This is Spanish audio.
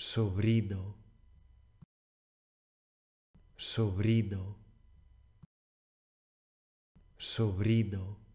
sobrino, sobrino, sobrino.